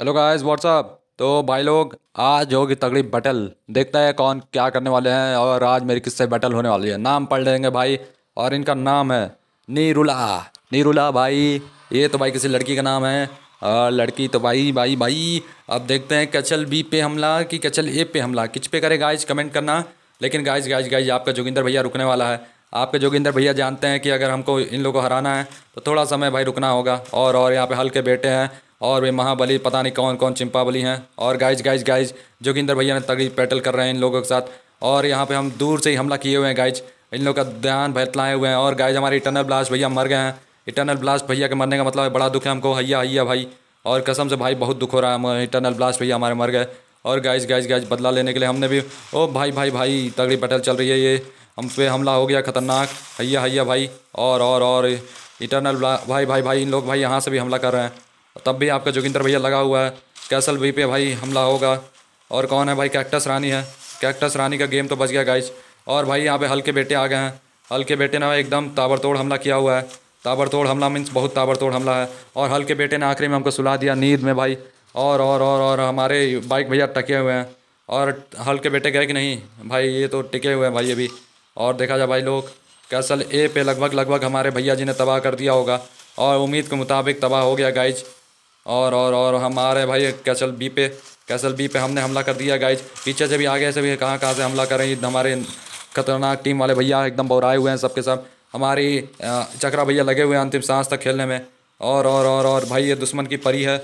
hello guys what's up तो भाई लोग आज होगी तगड़ी बटल देखता है कौन क्या करने वाले हैं और आज मेरी किससे बटल होने वाली है नाम पढ़ लेंगे भाई और इनका नाम है नीरुला नीरुला भाई ये तो भाई किसी लड़की का नाम है और लड़की तो भाई भाई भाई अब देखते हैं कचल बी पे हमला कि कचल ए पे हमला किच पे करे गाइज कमेंट करना लेकिन गाइज गाइज गाइज आपका जोगिंदर भैया रुकने वाला है आपके जोगिंदर भैया जानते हैं कि अगर हमको इन लोगों को हराना है तो थोड़ा समय भाई रुकना होगा और और यहाँ पे हल्के बेटे हैं और वे महाबली पता नहीं कौन कौन चिंपावली हैं और गाइज गाइज गाइज जोगिंदर भैया ने तगड़ी पैटल कर रहे हैं इन लोगों के साथ और यहाँ पे हम दूर से ही हमला किए हुए हैं गाइज इन लोग का ध्यान भटलाए हुए हैं और गाइज हमारे इटरनल ब्लास्ट भैया मर गए हैं इटरनल ब्लास्ट भैया के मरने का मतलब है बड़ा दुख है हमको हैया हैया भाई और कसम से भाई बहुत दुख हो रहा है इटरनल ब्लास्ट भैया हमारे मर गए और गाइज गाइज गाइज बदला लेने के लिए हमने भी ओ भाई भाई भाई तगड़ी पैटल चल रही है ये हम पे हमला हो गया खतरनाक हैया हैया भाई और और और इटरनल भाई भाई भाई इन लोग भाई यहाँ से भी हमला कर रहे हैं तब भी आपका जोगिंदर भैया लगा हुआ है कैसल वी पे भाई हमला होगा और कौन है भाई कैक्टस रानी है कैक्टस रानी का गेम तो बच गया गाइज और भाई यहाँ पे हल्के बेटे आ गए हैं हल्के बेटे ने एकदम ताबड़तोड़ हमला किया हुआ है ताबड़तोड़ हमला मीन्स बहुत ताबड़तोड़ हमला है और हल्के बेटे ने आखिरी में हमको सुला दिया नींद में भाई और और और और हमारे बाइक भैया टके हुए हैं और हल्के बेटे गए कि नहीं भाई ये तो टिके हुए हैं भाई अभी और देखा जाए भाई लोग कैसल ए पे लगभग लगभग हमारे भैया जी ने तबाह कर दिया होगा और उम्मीद के मुताबिक तबाह हो गया गाइज और और और हम आ रहे भाई कैसल बी पे कैसल बी पे हमने हमला कर दिया गाइज पीछे से भी गए ऐसे भी कहाँ कहाँ से हमला कर रहे हैं हमारे खतरनाक टीम वाले भैया एकदम बौराए हुए हैं सबके सब हमारी चक्रा भैया लगे हुए हैं अंतिम सांस तक खेलने में और और और और भाई ये दुश्मन की परी है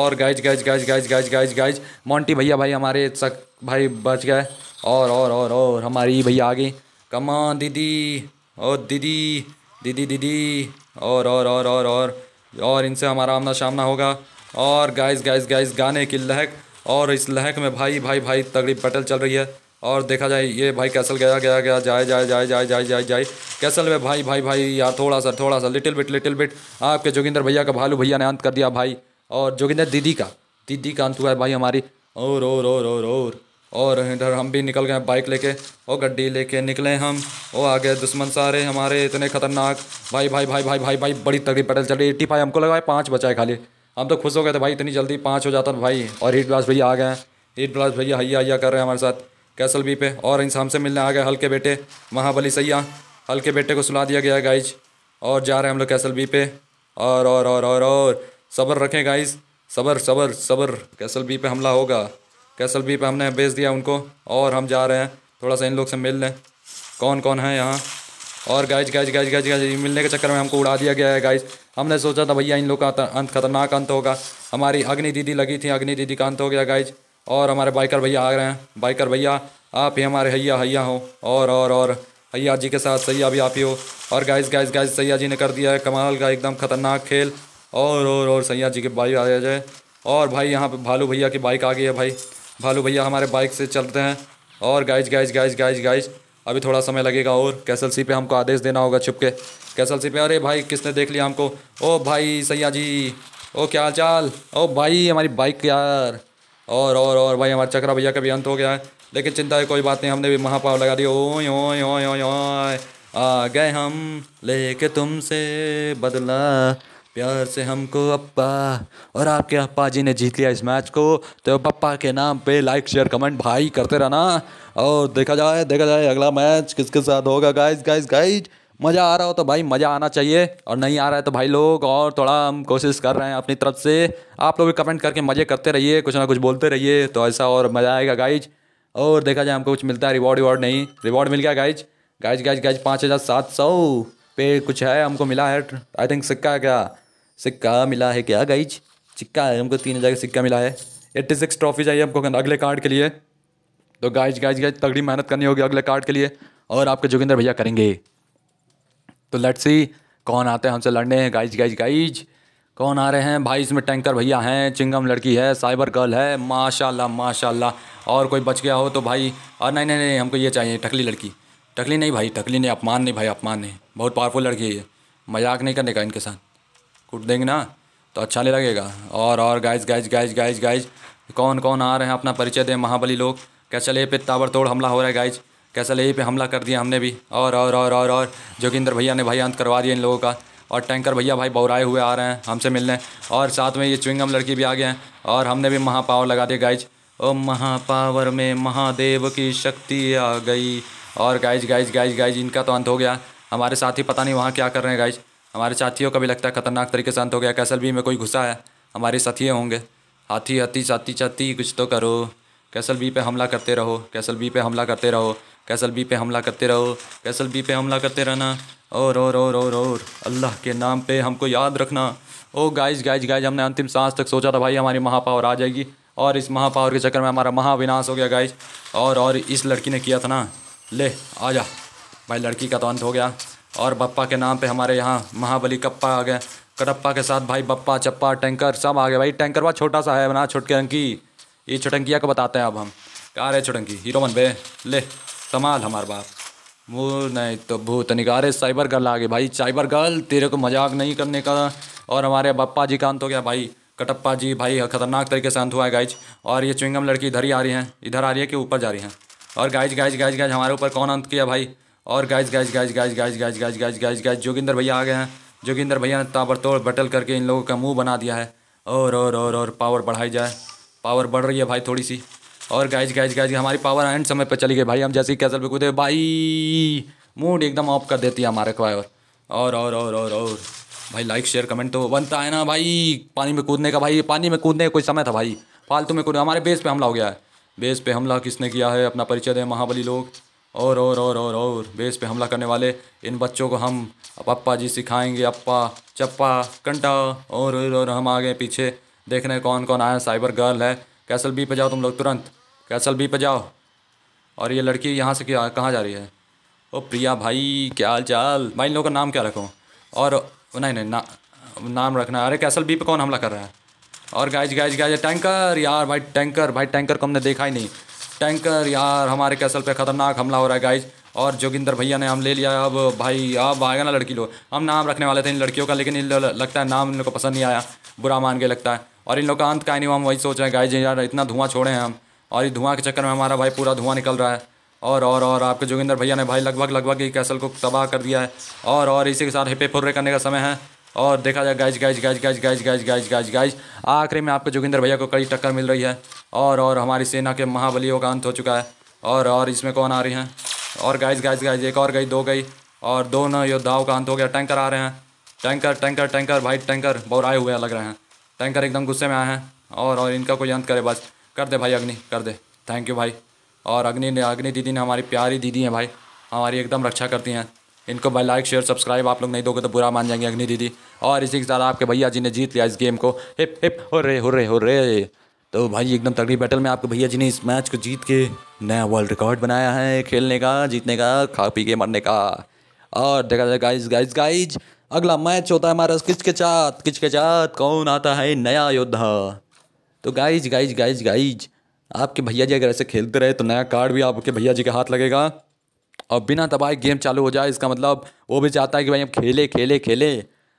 और guys guys guys guys guys guys guys Monty भैया भाई हमारे सक भाई बच गए और और और और हमारी भैया आ गई कमा दीदी और दीदी दीदी दीदी और और और और और और इनसे हमारा आमना सामना होगा और गाइस गाइस गाइस गाने की लहक और इस लहक में भाई भाई भाई तगड़ी बैटल चल रही है और देखा जाए ये भाई कैसल गया गया गया जाए जाए जाए जाए जाए जाए जाए कैसल में भाई भाई भाई यार थोड़ा सा थोड़ा सा लिटिल बिट लिटिल बिट आपके जोगिंदर भैया का भालू भैया ने अंत कर दिया भाई और जोगिंदर दीदी का दीदी का अंत हुआ है भाई हमारी और और और और और और इधर हम भी निकल गए बाइक लेके और गड्डी लेके निकले हम वो आ गए दुश्मन सारे हमारे इतने खतरनाक भाई भाई भाई भाई भाई भाई बड़ी तगड़ी पैडल चल रही एट्टी फाइव हमको लगा है पाँच बचाए खाली हम तो खुश हो गए थे भाई इतनी जल्दी पाँच हो जाता भाई और हीट ब्लास्ट भैया आ गए हीट ब्लास्ट भैया हैया हैया कर रहे हैं हमारे साथ कैसल बी पे और इंस हमसे मिलने आ गए हल्के बेटे महाबली सैया हल्के बेटे को सुला दिया गया है गाइज और जा रहे हैं हम लोग कैसल बी पे और और और और और सबर रखें गाइज सबर सबर सबर कैसल बी पे हमला होगा कैसल बी पे हमने बेच दिया उनको और हम जा रहे हैं थोड़ा सा इन लोग से मिल लें कौन कौन है यहाँ और guys guys guys guys guys मिलने के चक्कर में हमको उड़ा दिया गया है गाइज हमने सोचा था भैया इन लोग का अंत खतरनाक अंत होगा हमारी अग्नि दीदी लगी थी अग्नि दीदी का अंत हो गया गाइज और हमारे बाइकर भैया आ रहे हैं बाइकर भैया आप ही हमारे हैया हैया हो और और और हैया जी के साथ सैया भी आप ही हो और गाइज गाइज गाइज सैया जी ने कर दिया है कमाल का एकदम खतरनाक खेल और और और सैया जी के बाइक आ जाए और भाई यहाँ पे भालू भैया की बाइक आ गई है भाई भालू भैया हमारे बाइक से चलते हैं और guys guys guys guys guys अभी थोड़ा समय लगेगा और कैसल सी पे हमको आदेश देना होगा छिपके कैसल सी पे अरे भाई किसने देख लिया हमको ओ भाई सैया जी ओ क्या चाल ओ भाई हमारी बाइक यार और और और भाई हमारे चक्रा भैया का भी अंत हो गया है लेकिन चिंता है कोई बात नहीं हमने भी महापाव लगा दिया ओय ओय ओय ओय आ गए हम लेके तुमसे बदला प्यार से हमको अप्पा और आपके अप्पा जी ने जीत लिया इस मैच को तो पप्पा के नाम पे लाइक शेयर कमेंट भाई करते रहना और देखा जाए देखा जाए अगला मैच किसके साथ होगा गाइज गाइज गाइज मज़ा आ रहा हो तो भाई मज़ा आना चाहिए और नहीं आ रहा है तो भाई लोग और थोड़ा हम कोशिश कर रहे हैं अपनी तरफ से आप लोग भी कमेंट करके मज़े करते रहिए कुछ ना कुछ बोलते रहिए तो ऐसा और मज़ा आएगा गाइज और देखा जाए हमको कुछ मिलता है रिवॉर्ड रिवॉर्ड नहीं रिवॉर्ड मिल गया गाइज गाइज गाइज गाइज पाँच हज़ार सात सौ पे कुछ है हमको मिला है आई थिंक सिक्का है क्या सिक्का मिला है क्या गाइज सिक्का है हमको तीन हज़ार का सिक्का मिला है एट्टी सिक्स ट्रॉफी चाहिए हमको अगले कार्ड के लिए तो गाइज गाइज गाइज तगड़ी मेहनत करनी होगी अगले कार्ड के लिए और आपके जोगिंदर भैया करेंगे तो लेट सी कौन आते हैं हमसे लड़ने हैं गाइज गाइज गाइज कौन आ रहे हैं भाई इसमें टैंकर भैया हैं चिंगम लड़की है साइबर गर्ल है माशाल्लाह माशाल्लाह और कोई बच गया हो तो भाई और नहीं नहीं नहीं हमको ये चाहिए टकली लड़की टकली नहीं भाई टकली नहीं अपमान नहीं भाई अपमान नहीं बहुत पावरफुल लड़की है ये मजाक नहीं करने का इनके साथ कूट देंगे ना तो अच्छा नहीं लगेगा और और guys guys guys guys guys कौन कौन आ रहे हैं अपना परिचय दें महाबली लोग कैसे ले पे तोड़ हमला हो रहा है गाइज कैसे ले पे हमला कर दिया हमने भी और और और और और जोगिंदर भैया ने भाई अंत करवा दिया इन लोगों का और टैंकर भैया भाई बौराए हुए आ रहे हैं हमसे मिलने और साथ में ये चुविंगम लड़की भी आ गए हैं और हमने भी महापावर लगा दिया गाइज ओ महापावर में महादेव की शक्ति आ गई और गाइज गाइज गाइज गाइज इनका तो अंत हो गया हमारे ही पता नहीं वहाँ क्या कर रहे हैं गाइज हमारे साथियों का भी लगता है खतरनाक तरीके से अंत हो गया कैसलवी में कोई घुसा है हमारे साथी होंगे हाथी हाथी चाती चाती कुछ तो करो कैसल बी पे हमला करते रहो कैसल बी पे हमला करते रहो कैसल बी पे हमला करते रहो कैसल बी पे हमला करते रहना और और और और और अल्लाह के नाम पे हमको याद रखना ओ गाइज गाइज गाइज हमने अंतिम सांस तक सोचा था भाई हमारी महापावर आ जाएगी और इस महापावर के चक्कर में हमारा महाविनाश हो गया गाइज और और इस लड़की ने किया था ना ले आ जा भाई लड़की का तो अंत हो गया और बप्पा के नाम पे हमारे यहाँ महाबली कप्पा आ गए कटप्पा के साथ भाई बप्पा चप्पा टैंकर सब आ गए भाई टैंकर वहाँ छोटा सा है ना छोटके रंकी ये छोटंकिया को बताते हैं अब हम क्या रहे छोटंकी हीरो मन भे ले संभाल हमारे बाप वो नहीं तो भूत निकारे साइबर गर्ल आ गए भाई साइबर गर्ल तेरे को मजाक नहीं करने का और हमारे बप्पा जी का अंत हो गया भाई कटप्पा जी भाई खतरनाक तरीके से अंत हुआ है गाइज और ये चुंगम लड़की इधर ही आ रही है इधर आ रही है कि ऊपर जा रही है और गाइज गाइज गाइज गाइज हमारे ऊपर कौन अंत किया भाई और guys guys guys guys guys guys guys guys guys guys Joginder भैया आ गए हैं जोगिंदर भैया ने ताबड़तोड़ बटल करके इन लोगों का मुंह बना दिया है और और और और पावर बढ़ाई जाए पावर बढ़ रही है भाई थोड़ी सी और गाइज गाइज गाइज हमारी पावर एंड समय पर चली गई भाई हम जैसे ही कैसल पे कूदे भाई मूड एकदम ऑफ कर देती है हमारे को और और और और और और भाई लाइक शेयर कमेंट तो बनता है ना भाई पानी में कूदने का भाई पानी में कूदने का कोई समय था भाई फालतू में कूद हमारे बेस पर हमला हो गया है बेस पे हमला किसने किया है अपना परिचय है महाबली लोग और और और और और बेस पे हमला करने वाले इन बच्चों को हम पप्पा जी सिखाएंगे अप्पा चप्पा कंटा और और, और हम आगे पीछे देख रहे हैं कौन कौन आया साइबर गर्ल है कैसल बी पे जाओ तुम लोग तुरंत कैसल बी पे जाओ और ये लड़की यहाँ से क्या कहाँ जा रही है ओ प्रिया भाई क्या हाल चाल भाई इन लोगों का नाम क्या रखूँ और नहीं नहीं ना नाम रखना अरे कैसल बी पे कौन हमला कर रहा है और गाइज गाइज गाइज टैंकर यार भाई टैंकर भाई टैंकर को हमने देखा ही नहीं टैंकर यार हमारे कैसल पे ख़तरनाक हमला हो रहा है गाइज और जोगिंदर भैया ने हम ले लिया अब भाई अब आएगा ना लड़की लोग हम नाम रखने वाले थे इन लड़कियों का लेकिन इन लगता है नाम इन लोग को पसंद नहीं आया बुरा मान के लगता है और इन लोग का अंत का नहीं हुआ हम वही सोच रहे हैं गाइज यार इतना धुआं छोड़े हैं हम और ये धुआं के चक्कर में हमारा भाई पूरा धुआं निकल रहा है और और और आपके जोगिंदर भैया ने भाई लगभग लगभग ही कैसल को तबाह कर दिया है और और इसी के साथ हिपे फुर्रे करने का समय है और देखा जाए guys guys guys guys guys guys guys guys guys आखिरी में आपके जोगिंदर भैया को कड़ी टक्कर मिल रही है और और हमारी सेना के महाबलियों का अंत हो चुका है और और इसमें कौन आ रही हैं और गाइज गाइज गाइज एक और गई दो गई और दोनों योद्धाओं का अंत हो गया टैंकर आ रहे हैं टैंकर टैंकर टैंकर भाई टैंकर आए हुए लग रहे हैं टैंकर एकदम गुस्से में आए हैं और और इनका कोई अंत करे बस कर दे भाई अग्नि कर दे थैंक यू भाई और अग्नि ने अग्नि दीदी ने हमारी प्यारी दीदी हैं भाई हमारी एकदम रक्षा करती हैं इनको भाई लाइक शेयर सब्सक्राइब आप लोग नहीं दोगे तो बुरा मान जाएंगे अग्नि दीदी और इसी के साथ आपके भैया जी ने जीत लिया इस गेम को हिप हिप हो रे हो रे हो रे तो भाई एकदम तगड़ी बैटल में आपके भैया जी ने इस मैच को जीत के नया वर्ल्ड रिकॉर्ड बनाया है खेलने का जीतने का खा पी के मरने का और देखा जाए गाइज गाइज गाइज अगला मैच होता है हमारा किच के चात किच के चात कौन आता है नया योद्धा तो गाइज गाइज गाइज गाइज आपके भैया जी अगर ऐसे खेलते रहे तो नया कार्ड भी आपके भैया जी के हाथ लगेगा और बिना तबाही गेम चालू हो जाए इसका मतलब वो भी चाहता है कि भाई हम खेले खेले खेले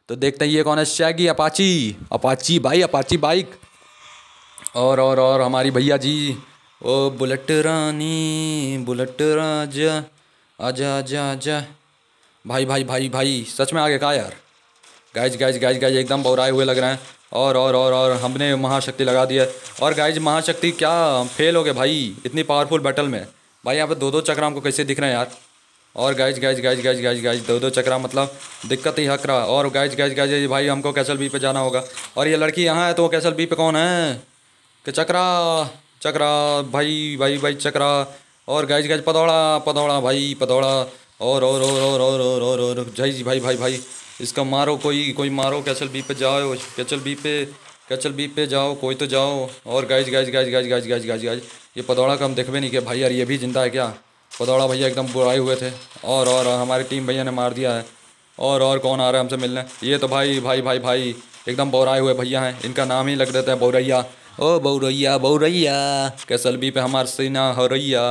तो देखते हैं ये कौन है शैगी अपाची अपाची भाई अपाची बाइक और और और हमारी भैया जी ओ बुलेट रानी बुलेट राजा आजा आजा आजा भाई भाई भाई भाई सच में आगे कहा यार गाइज गाइज गाइज गाइज एकदम बौराए हुए लग रहे हैं और और और और हमने महाशक्ति लगा दी है और गाइज महाशक्ति क्या फेल हो गए भाई इतनी पावरफुल बैटल में भाई यहाँ पे दो दो चक्रा हमको कैसे दिख रहे हैं यार और guys guys guys guys guys guys दो दो चक्रा मतलब दिक्कत ही हक रहा और गाइज गाइज गाइज भाई हमको कैसल बी पे जाना होगा और ये लड़की यहाँ है तो वो कैसल बी पे कौन है कि चक्रा चक्रा भाई भाई भाई चक्रा और गैज गैज पदौड़ा पदौड़ा भाई पदौड़ा और और और और और और और और जय जी भाई भाई भाई इसका मारो कोई कोई मारो कैचल बी पे जाओ कैचल बी पे कैचल बी पे जाओ कोई तो जाओ और guys guys guys guys guys guys guys guys ये पदौड़ा का हम देखे नहीं किया भाई यार ये भी जिंदा है क्या पदौड़ा भैया एकदम बुराए हुए थे और और हमारी टीम भैया ने मार दिया है और और कौन आ रहा है हमसे मिलने ये तो भाई भाई भाई भाई एकदम बोराए हुए भैया हैं इनका नाम ही लग देता है बौरैया ओ बौरैया बौरैया कैसल बी पे हमार सीना हरैया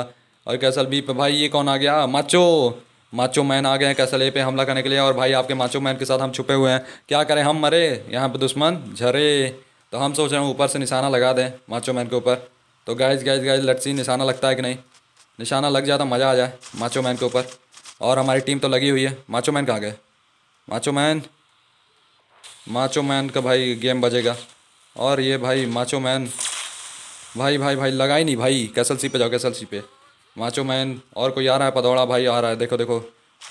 और कैसल बी पे भाई ये कौन आ गया माचो माचो मैन आ गए हैं कैसल ए पे हमला करने के लिए और भाई आपके माचो मैन के साथ हम छुपे हुए हैं क्या करें हम मरे यहाँ पे दुश्मन झरे तो हम सोच रहे हैं ऊपर से निशाना लगा दें माचो मैन के ऊपर तो गैज गैज गैज लटसी निशाना लगता है कि नहीं निशाना लग जाए तो मज़ा आ जाए माचो मैन के ऊपर और हमारी टीम तो लगी हुई है माचो मैन कहाँ गए माचो मैन माचो मैन का भाई गेम बजेगा और ये भाई माचो मैन भाई भाई भाई लगा ही नहीं भाई कैसल सी पे जाओ कैसल सी पे माचो मैन और कोई आ रहा है पदौड़ा भाई आ रहा है देखो देखो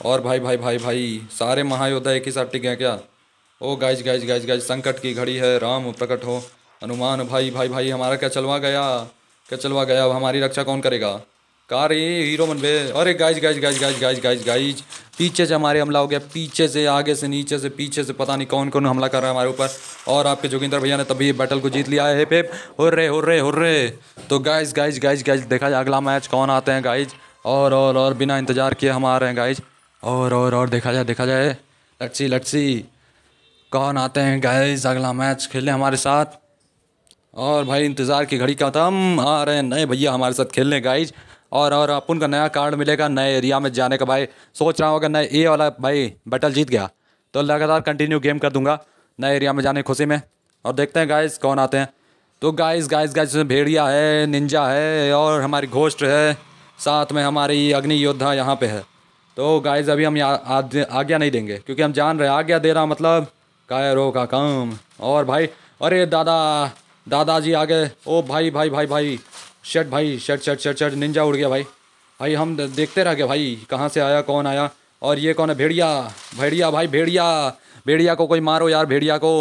और भाई भाई भाई भाई सारे महायोद्धा एक ही साथ टिक गए क्या ओ गाइज गाइज गाइज गाइज संकट की घड़ी है राम प्रकट हो हनुमान भाई भाई भाई हमारा क्या चलवा गया क्या चलवा गया अब हमारी रक्षा कौन करेगा कहाँ रही है हीरो बन गए अरे guys guys guys guys guys guys guys पीछे से हमारे हमला हो गया पीछे से आगे से नीचे से पीछे से पता नहीं कौन कौन हमला कर रहा है हमारे ऊपर और आपके जोगिंदर भैया ने तभी बैटल को जीत लिया है पेप हो रहे हो रहे हो रहे तो गाइज गाइज गाइज गाइज देखा जाए अगला मैच कौन आते हैं गाइज और और और बिना इंतजार किए हम आ रहे हैं गाइज और और और देखा जाए देखा जाए लट्सी लट्सी कौन आते हैं गाइज अगला मैच खेले हमारे साथ और भाई इंतज़ार की घड़ी का तो हम आ रहे हैं नए भैया हमारे साथ खेलने गाइज और और अपन का नया कार्ड मिलेगा नए एरिया में जाने का भाई सोच रहा हूँ अगर नए ए वाला भाई बैटल जीत गया तो लगातार कंटिन्यू गेम कर दूंगा नए एरिया में जाने की खुशी में और देखते हैं गाइस कौन आते हैं तो गाइस गाइस गाइस भेड़िया है निंजा है और हमारी घोष्ट है साथ में हमारी अग्नि योद्धा यहाँ पर है तो गाइज़ अभी हम आज्ञा नहीं देंगे क्योंकि हम जान रहे आज्ञा दे रहा मतलब काय रो का काम और भाई अरे दादा दादाजी आ गए ओ भाई भाई भाई भाई शर्ट भाई shirt shirt shirt shirt ninja उड़ गया भाई भाई हम देखते रह गए भाई कहाँ से आया कौन आया और ये कौन है भेड़िया भेड़िया भाई भेड़िया भेड़िया को कोई मारो यार भेड़िया को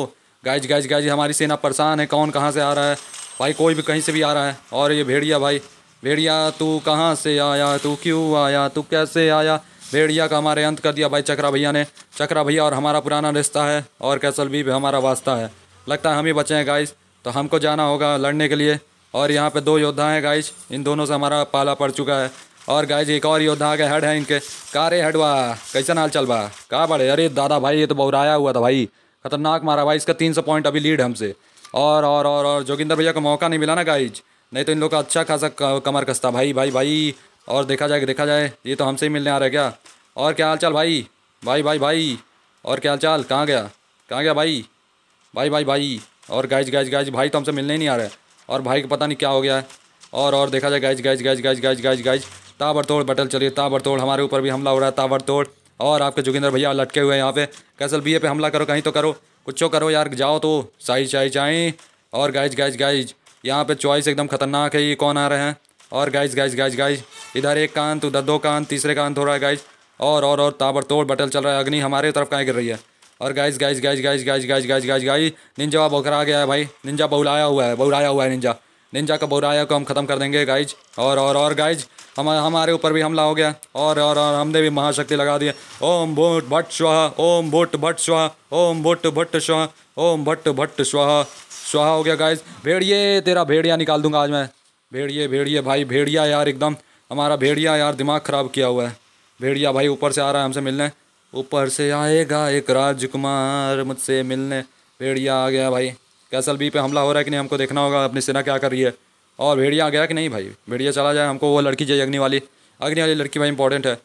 गाइज गाइज गाइज हमारी सेना परेशान है कौन कहाँ से आ रहा है भाई कोई भी कहीं से भी आ रहा है और ये भेड़िया भाई भेड़िया तू कहाँ से आया तू क्यों आया तू कैसे आया भेड़िया का हमारे अंत कर दिया भाई चक्रा भैया ने चक्रा भैया और हमारा पुराना रिश्ता है और कैसल भी हमारा वास्ता है लगता है हम ही बचे हैं गाइज तो हमको जाना होगा लड़ने के लिए और यहाँ पे दो योद्धा हैं गाइज इन दोनों से हमारा पाला पड़ चुका है और गाइज एक और योद्धा के हेड है इनके का रे हेड कैसा नाल चल बा कहा बड़े अरे दादा भाई ये तो बहुराया हुआ था भाई खतरनाक मारा भाई इसका तीन सौ पॉइंट अभी लीड हमसे और और और और जोगिंदर भैया को मौका नहीं मिला ना गाइज नहीं तो इन लोग का अच्छा खासा कमर कसता भाई भाई भाई और देखा जाए देखा जाए ये तो हमसे ही मिलने आ रहा है क्या और क्या हाल चाल भाई भाई भाई भाई और क्या हाल चाल कहाँ गया कहाँ गया भाई भाई भाई भाई और गाइज गाइज गाइज भाई तो हमसे मिलने ही नहीं आ रहा है और भाई को पता नहीं क्या हो गया है और और देखा जाए guys guys guys guys guys guys guys ताबड़तोड़ बटल चलिए ताबड़तोड़ हमारे ऊपर भी हमला हो रहा है ताबड़तोड़ और आपके जोगिंदर भैया लटके हुए हैं यहाँ पे कैसल बी ए पे हमला करो कहीं तो करो कुछ तो करो यार जाओ तो साई चाई चाई और गाइज गाइज गाइज यहाँ पे चॉइस एकदम खतरनाक है ये कौन आ रहे हैं और गाइज गाइज गाइज गाइज इधर एक कान तो दो कान तीसरे कान हो रहा है गाइज और और और ताबड़तोड़ बटल चल रहा है अग्नि हमारे तरफ कहाँ गिर रही है और guys guys guys guys guys guys guys guys guys ninja बौखरा आ गया है भाई निंजा बहुलाया हुआ है बहुलाया हुआ है निंजा निंजा का बहुलाया को हम ख़त्म कर देंगे गाइज और और और गाइज हम हमारे ऊपर भी हमला हो गया और और और हमने भी महाशक्ति लगा दिया ओम भूट भट्ट स्वाहा ओम भूट भट्ट स्वाहा ओम भुट भट्ट स्वाहा ओम भट्ट भट्ट स्वाहा स्वाहा हो गया गाइज भेड़िए तेरा भेड़िया निकाल दूंगा आज मैं भेड़िए भेड़िए भाई भेड़िया यार एकदम हमारा भेड़िया यार दिमाग ख़राब किया हुआ है भेड़िया भाई ऊपर से आ रहा है हमसे मिलने ऊपर से आएगा एक राजकुमार मुझसे मिलने भेड़िया आ गया भाई कैसल बी पे हमला हो रहा है कि नहीं हमको देखना होगा अपनी सेना क्या कर रही है और भेड़िया आ गया कि नहीं भाई भेड़िया चला जाए हमको वो लड़की चाहिए अग्नि वाली अग्नि वाली लड़की भाई इंपॉर्टेंट है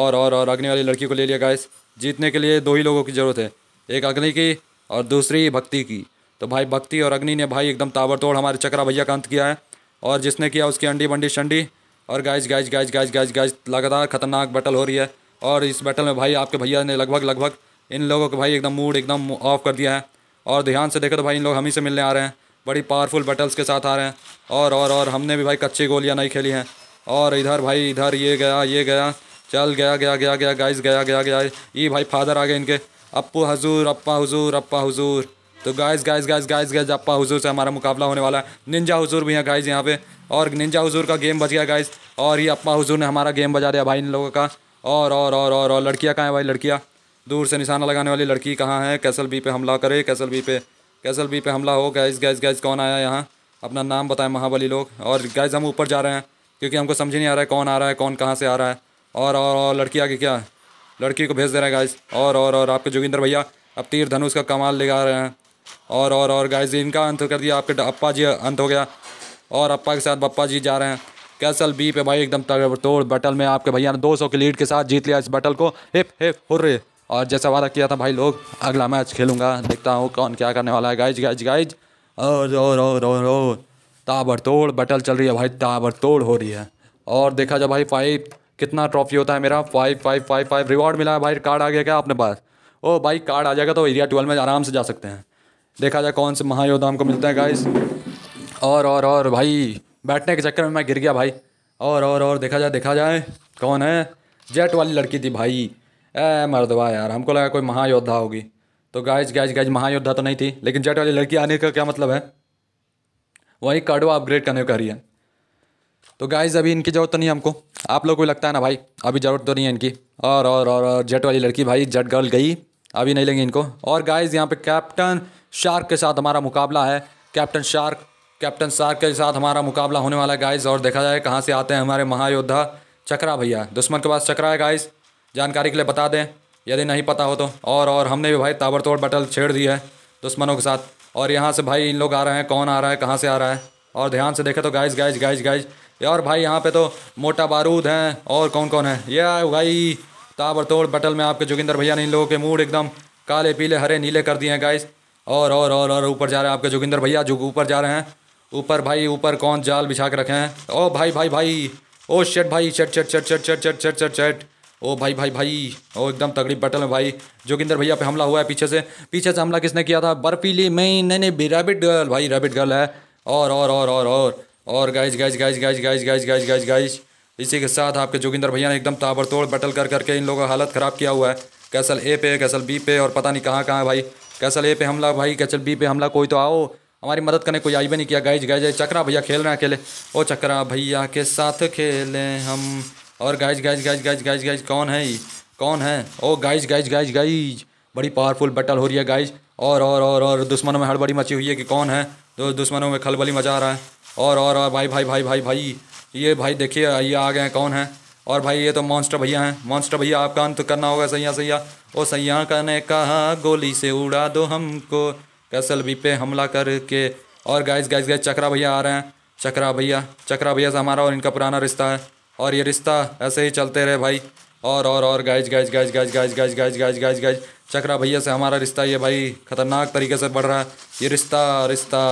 और और और अग्नि वाली लड़की को ले लिया गाइस जीतने के लिए दो ही लोगों की ज़रूरत है एक अग्नि की और दूसरी भक्ति की तो भाई भक्ति और अग्नि ने भाई एकदम ताबड़तोड़ हमारे चक्रा भैया का अंत किया है और जिसने किया उसकी अंडी बंडी शंडी और guys guys guys guys guys guys लगातार खतरनाक बैटल हो रही है और इस बैटल में भाई आपके भैया ने लगभग लगभग इन लोगों को भाई एकदम मूड एकदम ऑफ कर दिया है और ध्यान से देखे तो भाई इन लोग हम ही से मिलने आ रहे हैं बड़ी पावरफुल बैटल्स के साथ आ रहे हैं और और और हमने भी भाई कच्ची गोलियाँ नहीं खेली हैं और इधर भाई इधर ये गया ये गया चल गया गया गया गया गाइस गया गया गया ये भाई फादर आ गए इनके अप्पू हजूर अप्पा हजूर अप्पा हजूर तो guys guys guys guys guys अप्पा हजूर से हमारा मुकाबला होने वाला है निंजा हजूर भी हैं गाइस यहाँ पे और निंजा हजूर का गेम बच गया गाइस और ये अप्पा हजूर ने हमारा गेम बजा दिया भाई इन लोगों का और और और और और लड़कियाँ कहाँ हैं भाई लड़कियाँ दूर से निशाना लगाने वाली लड़की कहाँ है कैसल बी पे हमला करे कैसल बी पे कैसल बी पे हमला हो गैस गैस गैस कौन आया यहाँ अपना नाम बताएं महाबली लोग और गैस हम ऊपर जा रहे हैं क्योंकि हमको समझ नहीं आ रहा है कौन आ रहा है कौन कहाँ से आ रहा है और और और लड़की आगे क्या लड़की को भेज दे रहे हैं गैस और और और आपके जोगिंदर भैया अब तीर धनुष का कमाल लगा रहे हैं और और और गैस इनका अंत कर दिया आपके अप्पा जी अंत हो गया और अप्पा के साथ बप्पा जी जा रहे हैं कैसल बी पे भाई एकदम तोड़ बटल में आपके भैया ने 200 की लीड के साथ जीत लिया इस बटल को हिप हिप हुर्रे और जैसा वादा किया था भाई लोग अगला मैच खेलूंगा देखता हूँ कौन क्या करने वाला है गाइज गाइज गाइज और और और और ताबड़तोड़ बटल चल रही है भाई ताबड़तोड़ हो रही है और देखा जाए भाई फाइव कितना ट्रॉफी होता है मेरा five five five five reward मिला है भाई कार्ड आ गया क्या आपने पास ओ भाई कार्ड आ जाएगा तो एरिया ट्वेल्व में आराम से जा सकते हैं देखा जाए कौन से महायोद्धा हमको मिलता है गाइस और और और भाई बैठने के चक्कर में मैं गिर गया भाई और और और देखा जाए देखा जाए कौन है जेट वाली लड़की थी भाई ए मरदवा यार हमको लगा कोई महायोद्धा होगी तो गाइज गाइज गाइज महायोद्धा तो नहीं थी लेकिन जेट वाली लड़की आने का क्या मतलब है वही कडवा अपग्रेड करने का रही है तो गाइज अभी इनकी ज़रूरत तो नहीं हमको आप लोग को लगता है ना भाई अभी ज़रूरत तो नहीं है इनकी और और और, और जेट वाली लड़की भाई जेट गर्ल गई अभी नहीं लेंगे इनको और गाइज यहाँ पे कैप्टन शार्क के साथ हमारा मुकाबला है कैप्टन शार्क कैप्टन सार्क के साथ हमारा मुकाबला होने वाला है गाइस और देखा जाए कहाँ से आते हैं हमारे महायोद्धा चक्रा भैया दुश्मन के पास चक्रा है गाइस जानकारी के लिए बता दें यदि नहीं पता हो तो और और हमने भी भाई ताबड़तोड़ बटल छेड़ दी है दुश्मनों के साथ और यहाँ से भाई इन लोग आ रहे हैं कौन आ रहा है कहाँ से आ रहा है और ध्यान से देखें तो गाइज गाइज गाइज गाइज और भाई यहाँ पे तो मोटा बारूद हैं और कौन कौन है ये भाई ताबड़तोड़ बटल में आपके जोगिंदर भैया ने इन लोगों के मूड एकदम काले पीले हरे नीले कर दिए हैं गाइज और और और और ऊपर जा रहे हैं आपके जोगिंदर भैया जो ऊपर जा रहे हैं ऊपर भाई ऊपर कौन जाल बिछा के रखे हैं ओ भाई भाई भाई ओ शेट भाई चट चट चट चट चट चट चट चट चट ओ भाई भाई भाई ओ एकदम तगड़ी बटल में भाई जोगिंदर भैया पे हमला हुआ है पीछे से पीछे से हमला किसने किया था बर्फीली मई नहीं नहीं रैबिट गर्ल भाई रैबिट गर्ल है और और और और और और guys guys guys guys guys guys guys guys guys इसी के साथ आपके जोगिंदर भैया ने एकदम ताबड़तोड़ बटल कर करके इन लोगों का हालत ख़राब किया हुआ है कैसल ए पे कैसल बी पे और पता नहीं कहाँ कहाँ भाई कैसल ए पे हमला भाई कैसल बी पे हमला कोई तो आओ हमारी मदद करने कोई आई भी नहीं किया गाइज गाइज चक्रा भैया खेल रहे हैं अकेले ओ चक्रा भैया के साथ खेलें हम और guys guys guys guys guys guys कौन है कौन है ओ गाइज गाइज गाइज गाइज बड़ी पावरफुल बैटल हो रही है गाइज और और और और दुश्मनों में हड़बड़ी मची हुई है कि कौन है दो दुश्मनों में खलबली मचा रहा है और और और भाई भाई भाई भाई भाई ये भाई देखिए ये आ गए हैं कौन है और भाई ये तो मॉन्स्टर भैया हैं मॉन्स्टर भैया आपका अंत करना होगा सैया सैया ओ सैया का ने कहा गोली से उड़ा दो हमको कैसल बी पे हमला करके और गाइज गाइज गाइस चक्रा भैया आ रहे हैं चक्रा भैया चक्रा भैया से हमारा और इनका पुराना रिश्ता है और ये रिश्ता ऐसे ही चलते रहे भाई और और और guys guys guys guys guys guys guys guys guys guys Chakra भैया से हमारा रिश्ता ये भाई ख़तरनाक तरीके से बढ़ रहा है ये रिश्ता रिश्ता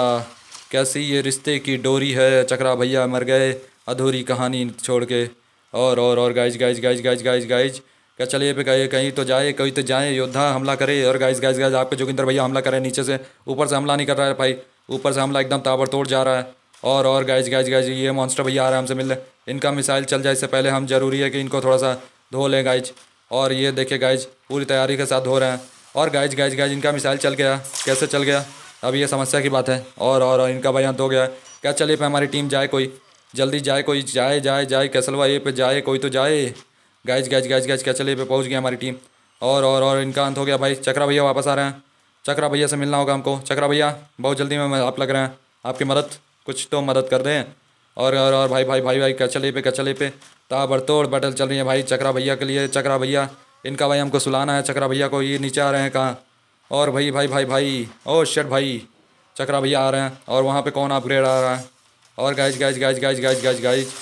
कैसी ये रिश्ते की डोरी है चक्रा भैया मर गए अधूरी कहानी छोड़ के और और और guys guys guys guys guys guys क्या चलिए पे कहीं कहीं तो जाए कहीं तो जाए योद्धा हमला करे और गाइस गाइस गाइस आपके जोगिंदर भैया हमला करे नीचे से ऊपर से हमला नहीं कर रहा है भाई ऊपर से हमला एकदम तोड़ जा रहा है और और गाइस गाइस गाइस ये मॉन्स्टर भैया आ रहा है हमसे मिलने इनका मिसाइल चल जाए इससे पहले हम ज़रूरी है कि इनको थोड़ा सा धो लें गाइज और ये देखिए गाइज पूरी तैयारी के साथ धो रहे हैं और गाइज गाइज गाइज इनका मिसाइल चल गया कैसे चल गया अब ये समस्या की बात है और और, इनका बयान धो तो गया क्या चलिए पे हमारी टीम जाए कोई जल्दी जाए कोई जाए जाए जाए कैसलवा ये पे जाए कोई तो जाए गैज गैज गैज गैज क्या चले पे पहुँच गया हमारी टीम और और और इनका अंत हो गया भाई चक्रा भैया वापस आ रहे हैं चक्रा भैया से मिलना होगा हमको चक्रा भैया बहुत जल्दी में आप लग रहे हैं आपकी मदद कुछ तो मदद कर दें और और और भाई भाई भाई भाई कचले पे कचले पे ताबड़तोड़ बटल चल रही है भाई चक्रा भैया के लिए चक्रा भैया इनका भाई हमको सुलाना है चक्रा भैया को ये नीचे आ रहे हैं कहाँ और भाई भाई भाई भाई ओ शट भाई चक्रा भैया आ रहे हैं और वहाँ पर कौन अपग्रेड आ रहा है और guys guys guys guys guys guys guys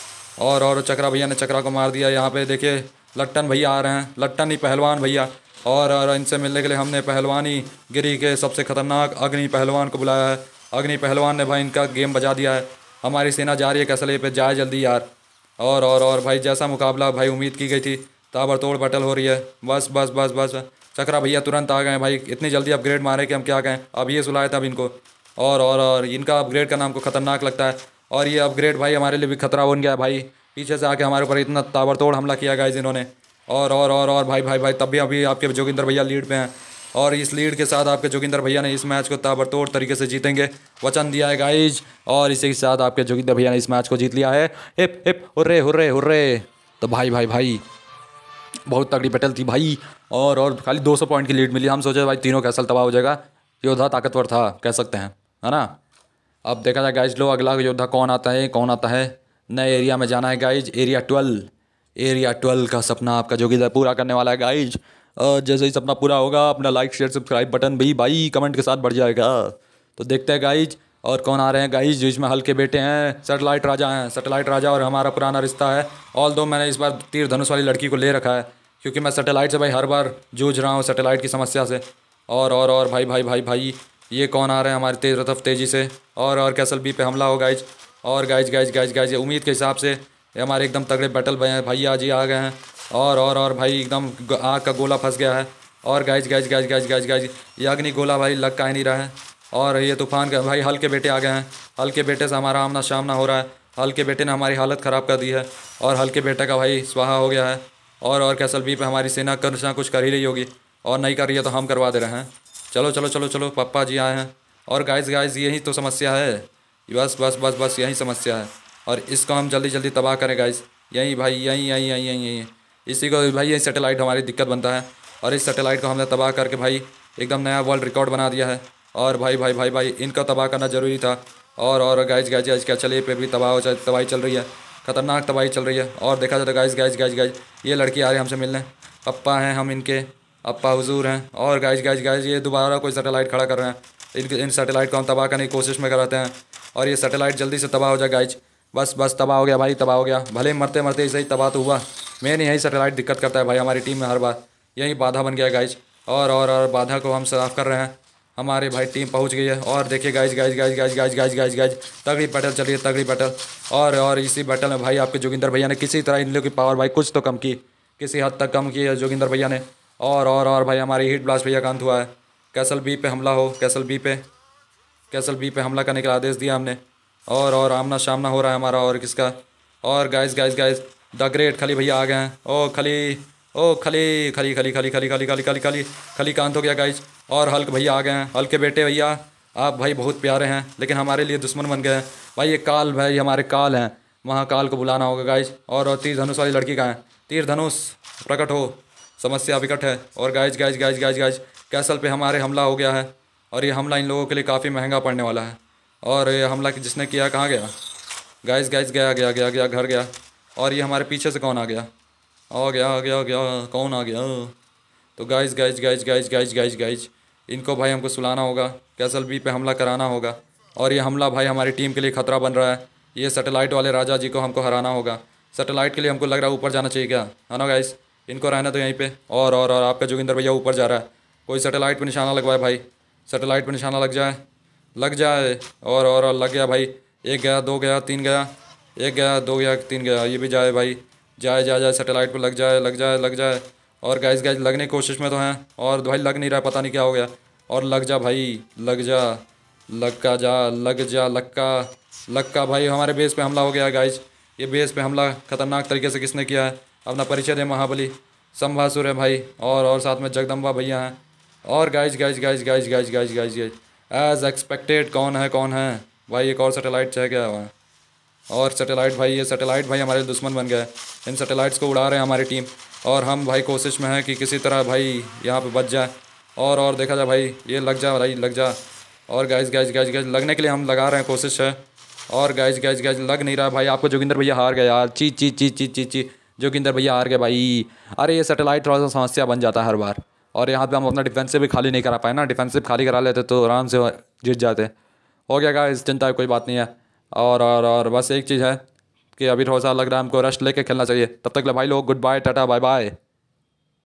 और और चक्रा भैया ने चक्रा को मार दिया यहाँ पे देखिए लट्टन भैया आ रहे हैं लट्टन ही पहलवान भैया और और इनसे मिलने के लिए हमने पहलवानी गिरी के सबसे ख़तरनाक अग्नि पहलवान को बुलाया है अग्नि पहलवान ने भाई इनका गेम बजा दिया है हमारी सेना जा रही है कैसले पे जाए जल्दी यार और और और भाई जैसा मुकाबला भाई उम्मीद की गई थी ताबड़तोड़ बटल हो रही है बस बस बस बस चक्रा भैया तुरंत आ गए भाई इतनी जल्दी अपग्रेड मारे कि हम क्या कहें अब ये सुलाए थे अब इनको और और और इनका अपग्रेड का नाम को ख़तरनाक लगता है और ये अपग्रेड भाई हमारे लिए भी खतरा बन गया भाई पीछे से आके हमारे ऊपर इतना ताबड़तोड़ हमला किया गया इन्होंने और और और और भाई भाई भाई तब भी अभी आपके जोगिंदर भैया लीड पे हैं और इस लीड के साथ आपके जोगिंदर भैया ने इस मैच को ताबड़तोड़ तरीके से जीतेंगे वचन दिया है गाइज और इसी के साथ आपके जोगिंदर भैया ने इस मैच को जीत लिया है hip hip hurray hurray hurray तो भाई भाई भाई बहुत तगड़ी बैटल थी भाई और और खाली 200 पॉइंट की लीड मिली हम सोचे भाई तीनों कैसल तबाह हो जाएगा योद्धा ताकतवर था कह सकते हैं है ना अब देखा जाए गाइज लो अगला योद्धा कौन आता है कौन आता है नए एरिया में जाना है guys area twelve area twelve का सपना आपका जो कि पूरा करने वाला है गाइज जैसे ही सपना पूरा होगा अपना लाइक शेयर सब्सक्राइब बटन भी भाई कमेंट के साथ बढ़ जाएगा तो देखते हैं गाइज और कौन आ रहे हैं गाइज जिसमें हल्के बेटे हैं सेटेलाइट राजा हैं सेटेलाइट राजा और हमारा पुराना रिश्ता है ऑल दो मैंने इस बार तीर धनुष वाली लड़की को ले रखा है क्योंकि मैं सेटेलाइट से भाई हर बार जूझ रहा हूँ सेटेलाइट की समस्या से और और और भाई भाई भाई भाई ये कौन आ रहे हैं हमारे तेज रतफ तेज़ी से और और कैसल बी पे हमला हो गाइज और गाइज गाइज गाइज गाइज उम्मीद के हिसाब से हमारे एकदम तगड़े बैटल भैया जी आ गए हैं और और और भाई एकदम आग का गोला फंस गया है और guys guys guys guys guys guys ये अग्नि गोला भाई लग का ही नहीं रहा है और ये तूफान का भाई हल्के बेटे आ गए हैं हल्के बेटे से हमारा आमना सामना हो रहा है हल्के बेटे ने हमारी हालत ख़राब कर दी है और हल्के बेटे का भाई स्वाहा हो गया है और और कैसल बी पे हमारी सेना कर कुछ कर ही रही होगी और नहीं कर रही है तो हम करवा दे रहे हैं चलो चलो चलो चलो पापा जी आए हैं और गाइस गाइस यही तो समस्या है बस बस बस बस यही समस्या है और इसको हम जल्दी जल्दी तबाह करें गाइस यहीं भाई यहीं यहीं यहीं यहीं यहीं इसी को भाई यही सेटेलाइट हमारी दिक्कत बनता है और इस सेटेलाइट को हमने तबाह करके भाई एकदम नया वर्ल्ड रिकॉर्ड बना दिया है और भाई भाई भाई भाई इनका तबाह करना ज़रूरी था और और गाइज गाइज गाइज क्या चलिए पे भी तबाह तबाही चल रही है खतरनाक तबाही चल रही है और देखा जाए तो गाइज गाइज गाइज गाइज ये लड़की आ रही है हमसे मिलने पप्पा हैं हम इनके अपा हजूर हैं और गाइज गाइज गाइज ये दोबारा कोई सेटेलाइट खड़ा कर रहे हैं इन इन सेटेलाइट को हम तबाह करने की कोशिश में कराते हैं और ये सेटेलाइट जल्दी से तबाह हो जाए गाइज बस बस तबाह हो गया भाई तबाह हो गया भले मरते मरते ऐसे ही तबाह तो हुआ मेन यही सेटेलाइट दिक्कत करता है भाई हमारी टीम में हर बार यही बाधा बन गया गाइज और और और बाधा को हम साफ कर रहे हैं हमारे भाई टीम पहुंच गई है और देखिए guys guys guys guys guys guys guys guys तगड़ी बैटल चली है तगड़ी बैटल और और इसी बैटल में भाई आपके जोगिंदर भैया ने किसी तरह इन लोगों की पावर भाई कुछ तो कम की किसी हद तक कम की है जोगिंदर भैया ने और और और भाई हमारी हीट ब्लास्ट भैया कांत हुआ है कैसल बी पे हमला हो कैसल बी पे कैसल बी पे हमला करने का आदेश दिया हमने और और आमना सामना हो रहा है हमारा और किसका और guys guys guys the great Khali भैया आ गए हैं ओ खली ओ खली खली खली खली खली खली खली खली खली खली कांत हो गया गाइज और हल्क भैया आ गए हैं हल्के बेटे भैया आप भाई बहुत प्यारे हैं लेकिन हमारे लिए दुश्मन बन गए हैं भाई ये काल भाई हमारे काल हैं महाकाल को बुलाना होगा गाइज और तीर धनुष वाली लड़की का है तीर धनुष प्रकट हो समस्या विकट है और guys guys guys guys guys castle पे हमारे हमला हो गया है और ये हमला इन लोगों के लिए काफ़ी महंगा पड़ने वाला है और ये हमला जिसने किया कहाँ गया गाइज गाइज गया गया गया गया घर गया और ये हमारे पीछे से कौन आ गया आ गया आ गया गया कौन आ गया तो guys guys guys guys guys guys guys इनको भाई हमको सुलाना होगा कैसल बी पे हमला कराना होगा और ये हमला भाई हमारी टीम के लिए खतरा बन रहा है ये सैटेलाइट वाले राजा जी को हमको हराना होगा सैटेलाइट के लिए हमको लग रहा है ऊपर जाना चाहिए क्या है ना गाइज़ इनको रहना तो यहीं पे और और और आपका जोगिंदर भैया ऊपर जा रहा है कोई सेटेलाइट पे निशाना लगवाए भाई सेटेलाइट पे निशाना लग जाए लग जाए और और और लग गया भाई एक गया दो गया तीन गया एक गया दो गया तीन गया ये भी जाए भाई जाए जाए जाए सेटेलाइट पर लग जाए लग जाए लग जाए और गाइज गाइज लगने की कोशिश में तो हैं और भाई लग नहीं रहा पता नहीं क्या हो गया और लग जा भाई लग जा लक्का जा लग जा लक्का लक्का भाई हमारे बेस पे हमला हो गया गाइज ये बेस पे हमला खतरनाक तरीके से किसने किया है अपना परिचय दें महाबली संभासुर है भाई और और साथ में जगदम्बा भैया हैं और guys guys guys guys guys guys guys guys as expected कौन है कौन है भाई एक और सेटेलाइट चेक गया हुआ और सेटेलाइट भाई ये सेटेलाइट भाई हमारे दुश्मन बन गए इन सेटेलाइट्स को उड़ा रहे हैं हमारी टीम और हम भाई कोशिश में हैं कि किसी तरह भाई यहाँ पर बच जाए और और देखा जाए भाई ये लग जा भाई लग जा और गाइज गाइज गाइज गाइज लगने के लिए हम लगा रहे हैं कोशिश है और गाइज गाइज गाइज लग नहीं रहा भाई आपको जोगिंदर भैया हार गए यार ची ची ची ची ची ची जोगिंदर भैया हार गए भाई अरे ये सेटेलाइट थोड़ा सा समस्या बन जाता है हर बार और यहाँ पे हम अपना डिफेंसिव भी खाली नहीं करा पाए ना डिफेंसिव खाली करा लेते तो आराम से जीत जाते हो गया इस चिंता कोई बात नहीं है और और और बस एक चीज़ है कि अभी थोड़ा सा लग रहा है हमको रेस्ट लेके खेलना चाहिए तब तक ले भाई लोग good bye tata bye bye